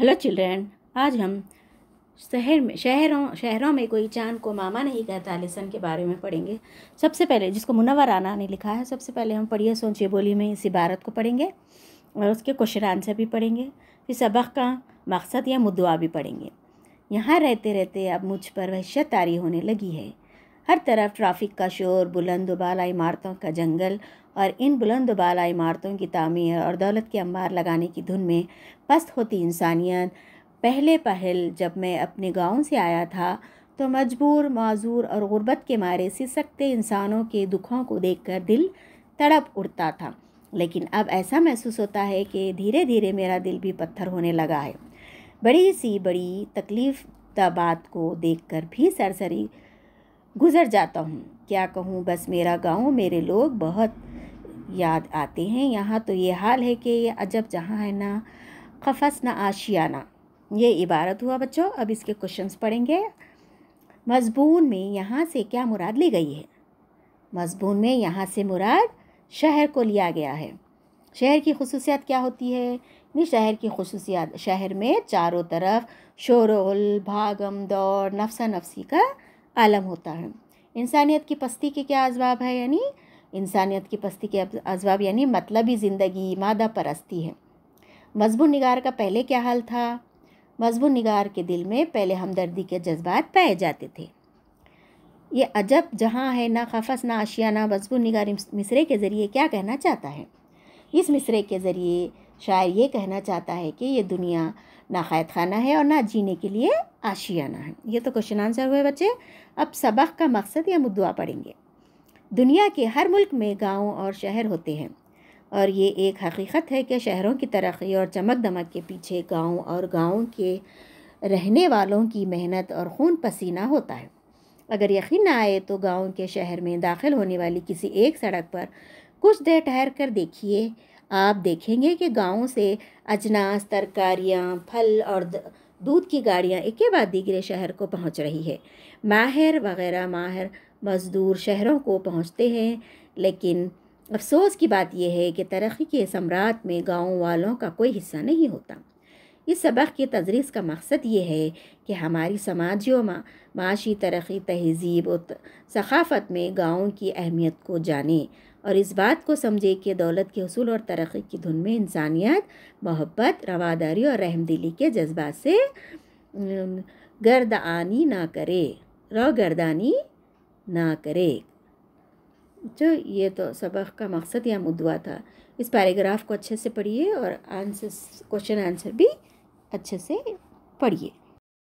hello children आज हम शहर में शहरों शहरों में कोई चांद को मामा नहीं कहता लेसन के बारे में पढ़ेंगे सबसे पहले जिसको मुनावर आना ने लिखा है सबसे पहले हम पढ़िए सोचिए बोली में इस इबारत को पढ़ेंगे और उसके क्वेश्चन आंसर भी पढ़ेंगे फिर सबक का मकसद या मुद्दा भी पढ़ेंगे यहाँ रहते रहते अब मुझ पर वह तारी होने लगी है हर तरफ ट्रैफिक का शोर बुलंद उबाल इमारतों का जंगल और इन बुलंद उबाल इमारतों की तामीर और दौलत के अंबार लगाने की धुन में पस्त होती इंसानियत पहले पहल जब मैं अपने गाँव से आया था तो मजबूर माजूर और गुर्बत के मारे सिसकते इंसानों के दुखों को देखकर दिल तड़प उठता था लेकिन अब ऐसा महसूस होता है कि धीरे धीरे मेरा दिल भी पत्थर होने लगा है बड़ी सी बड़ी तकलीफ बात को देखकर भी सरसरी गुज़र जाता हूँ क्या कहूँ बस मेरा गांव मेरे लोग बहुत याद आते हैं यहाँ तो ये हाल है कि ये अजब जहाँ है ना खफस ना आशियाना ये इबारत हुआ बच्चों अब इसके क्वेश्चंस पढ़ेंगे मजबून में यहाँ से क्या मुराद ली गई है मजबून में यहाँ से मुराद शहर को लिया गया है शहर की खसूसियात क्या होती है नहीं शहर की खसूसियात शहर में चारों तरफ शोरगुल भागम दौड़ नफसा नफसी का आलम होता है इंसानियत की पस्ती के क्या असबाब है यानी इंसानियत की पस्ती के अजवाब यानी मतलब ही ज़िंदगी मादा परस्ती है मजबू निगार का पहले क्या हाल था मजबू निगार के दिल में पहले हमदर्दी के जज्बात पाए जाते थे ये अजब जहाँ है ना खफस ना आशिया ना मजबू निगार मिसरे के ज़रिए क्या कहना चाहता है इस मिसरे के ज़रिए शायर ये कहना चाहता है कि ये दुनिया ना कैद खाना है और ना जीने के लिए आशियाना है ये तो क्वेश्चन आंसर हुए बच्चे अब सबक का मकसद या मुद्दा पढ़ेंगे दुनिया के हर मुल्क में गांव और शहर होते हैं और ये एक हकीकत है कि शहरों की तरक्की और चमक दमक के पीछे गांव और गांव के रहने वालों की मेहनत और खून पसीना होता है अगर यकीन ना आए तो गांव के शहर में दाखिल होने वाली किसी एक सड़क पर कुछ देर ठहर कर देखिए आप देखेंगे कि गाँव से अजनास तरकारियाँ फल और दूध की गाड़ियाँ एक के बाद दीगरे शहर को पहुँच रही है माहिर वगैरह माहिर मज़दूर शहरों को पहुँचते हैं लेकिन अफसोस की बात यह है कि तरक्की के सम्राट में गाँव वालों का कोई हिस्सा नहीं होता इस सबक की तदरीस का मकसद ये है कि हमारी समाजी मा, माशी तरक्की तहजीब और सकाफत में गाँव की अहमियत को जाने और इस बात को समझे कि दौलत के हसूल और तरक्की की धुन में इंसानियत मोहब्बत रवादारी और रहमदिली के जज्बा से गर्दानी ना करे रगर्दानी ना करे जो ये तो सबक का मकसद या मुद्दा था इस पैराग्राफ को अच्छे से पढ़िए और आंसर क्वेश्चन आंसर भी अच्छे से पढ़िए